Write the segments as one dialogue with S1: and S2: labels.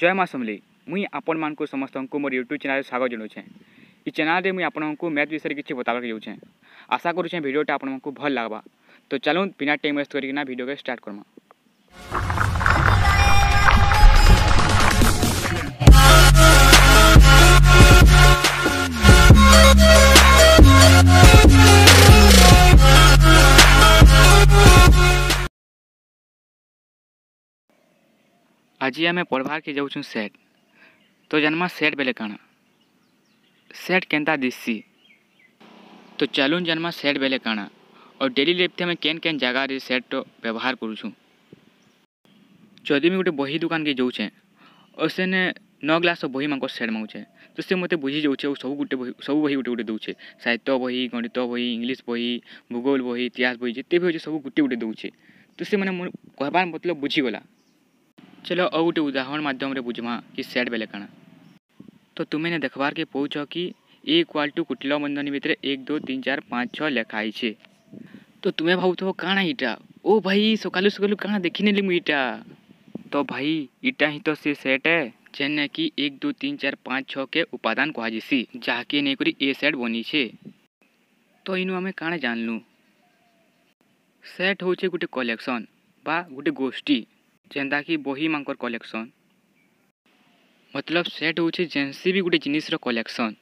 S1: জয় মা ସମଲେଇ ମୁଇଁ ଆପଣମାନଙ୍କୁ ସମସ୍ତଙ୍କୁ ମୋର ୟୁଟ୍ୟୁବ୍ ଚ୍ୟାନେଲ୍ରେ ସ୍ୱାଗତ ଜଣାଉଛେଁ ଇ ଚ୍ୟାନେଲ୍ରେ ମୁଇଁ ଆପଣଙ୍କୁ ମ୍ୟାଥ୍ ବିଷୟରେ କିଛି ବତାବାକେ ଯାଉଛେଁ ଆଶା କରୁଛେଁ ଭିଡ଼ିଓଟା ଆପଣଙ୍କୁ ଭଲ ଲାଗ୍ବା ତ ଚାଲୁନ୍ ବିନା ଟାଇମ୍ ୱେଷ୍ଟ କରିକିନା ଭିଡ଼ିଓକେ ଷ୍ଟାର୍ଟ କର୍ମା आज आम पढ़वार के जाऊँ सेट तो जानमा सेट बेले कण सेट के दिशी तो चलून जानमा सेट बेले कण और डेली लाइफ थे केन केन जगह सेट तो व्यवहार करुचुँ जदि मुझे गोटे बही दुकान के जोचे और से न ग्लास बही मांग सेट मांगे तो सी मत बुझी जाऊे सब गोटे सब बही गोटे गोटे दूचे साहित्य बही गणित बही इंग्लीश बही भूगोल बही इतिहास बही जिते भी हो सब गोटे गोटे दूचे तो सी मैंने कहबार मतलब बुझीगला चलो ଆଉ ଗୋଟେ ଉଦାହରଣ ମାଧ୍ୟମରେ ବୁଝମା କି ସେଟ୍ ବେଲେ କାଣା ତ ତୁମେନେ ଦେଖ୍ବାର୍କେ ପାଉଛ କି ଏ ଇକ୍ୱାଲ୍ ଟୁ କୁଟିଳ ବନ୍ଧନୀ ଭିତରେ ଏକ ଦୁଇ ତିନି ଚାରି ପାଞ୍ଚ ଛଅ ଲେଖା ହେଇଛେ ତ ତୁମେ ଭାବୁଥିବ କାଣା ଇଟା ଓ ଭାଇ ସକାଳୁ ସକାଳୁ କାଣା ଦେଖିନେଲି ମୁଁ ଇଟା ତ ଭାଇ ଇଟା ହିଁ ତ ସେ ସେଟ୍ ଯେନେ କି ଏକ ଦୁଇ ତିନି ଚାରି ପାଞ୍ଚ ଛଅକେ ଉପାଦାନ କୁହାଯିସି ଯାହାକେ ନେଇକରି ଏ ସେଟ୍ ବନିଛେ ତ ଇନୁ ଆମେ କାଣା ଜାଣିଲୁ ସେଟ୍ ହେଉଛେ ଗୋଟେ କଲେକ୍ସନ୍ ବା ଗୋଟେ ଗୋଷ୍ଠୀ जेन्दा कि बही मांकर कलेक्शन मतलब सेट हूँ जेनसी भी गोटे जिनिस कलेक्शन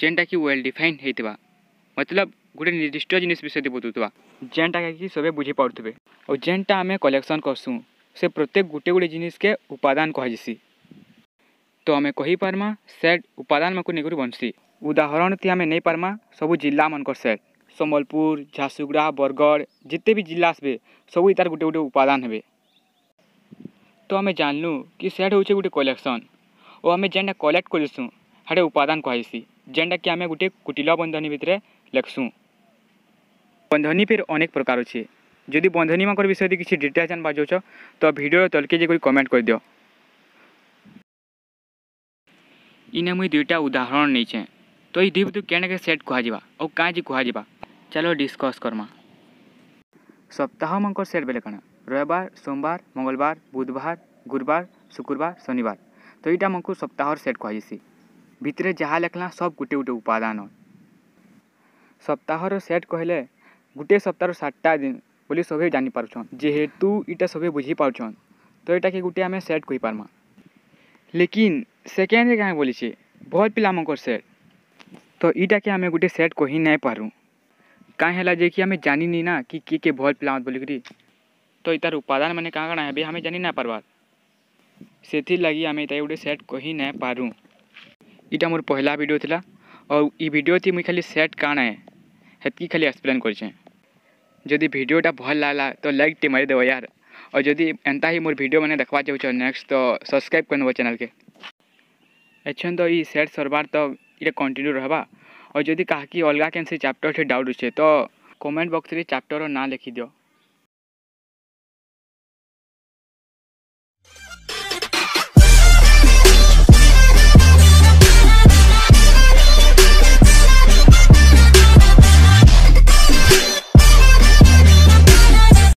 S1: जेनटा कि वेल डिफाइन होता मतलब गोटे निर्दिष्ट जिनिस विषय बुझुवा जेनटा कि सब बुझे पार्थे और जेनटा आम कलेक्शन करसुँ से प्रत्येक गोटे गोटे के उपादान कहजसी तो आम कही कहीपरमा सेट उपादान मक नहीं बनसी उदाहरण ती आम नहीं पार्मा सब जिला मानक सेट सम्बलपुर झारसुगुड़ा बरगढ़ जिते भी जिला आसबे सब इतार गोटे गोटे उपादान है तो आम जानलु कि सेट हूँ गोटे कलेक्शन और आम जेनटा कलेक्ट करसूँ उपादान कहसी जेनटा कि आम गोटे कुटिल बंधनी भितर लिखसूँ बंधनी फिर अनेक प्रकार अच्छे जदि बंधनी मर विषय किसी डिटेल जान बाजौ तो भिडियो तल के कमेंट कर दि इन्हें मुई दुईटा उदाहरण नहीं चे तो ये दुई के सेट कहुआ और कहजी कहुआ चलो डिस्कस करमा सप्ताह मकर सेट बेले कणा ରବିବାର ସୋମବାର ମଙ୍ଗଳବାର ବୁଧବାର ଗୁରୁବାର ଶୁକ୍ରବାର ଶନିବାର ତ ଏଇଟା ଆମକୁ ସପ୍ତାହର ସେଟ୍ କୁହାଯାଇସି ଭିତରେ ଯାହା ଲେଖଲା ସବ୍ ଗୋଟେ ଗୋଟେ ଉପାଦାନ ସପ୍ତାହର ସେଟ୍ କହିଲେ ଗୋଟେ ସପ୍ତାହର ସାତଟା ଦିନ ବୋଲି ସଭେ ଜାଣିପାରୁଛନ୍ ଯେହେତୁ ଇଟା ସଭେ ବୁଝିପାରୁଛନ୍ ତ ଏଇଟାକେ ଗୋଟେ ଆମେ ସେଟ୍ କହିପାର୍ମା ଲେକିନ୍ ସେକେଣ୍ଡରେ କାଁ ବୋଲିଛେ ଭଲ୍ ପିଲାମାନଙ୍କର ସେଟ୍ ତ ଇଟାକେ ଆମେ ଗୋଟେ ସେଟ୍ କହି ନାଇଁ ପାରୁ କାଁ ହେଲା ଯେ କି ଆମେ ଜାନିନି ନା କି କିଏ କିଏ ଭଲ୍ ପିଲା ବୋଲିକରି तो इतार उपादान मैंने कहाँ कहना है हमें जानी ना पार्बार से लगी आम इतना गोटे सेट कही ना पार् इटा मोर पहला भिडियो था और यीडियो थी मुझे खाली सेट कण है हेतक खाली एक्सप्लेन करदी भिडटा भल लगला तो लाइक टे मारिदेव यार और जदि एंता ही मोर भिड मैंने देखा चाहछ नेक्स्ट तो सब्सक्राइब कर देव चैनल के अच्छा तो येट सरबार तो ये कंटिन्यू रहा और जदि का अलग कैन से चैप्टर से डाउट अच्छे तो कमेंट बक्स में चैप्टर ना लिखिदियो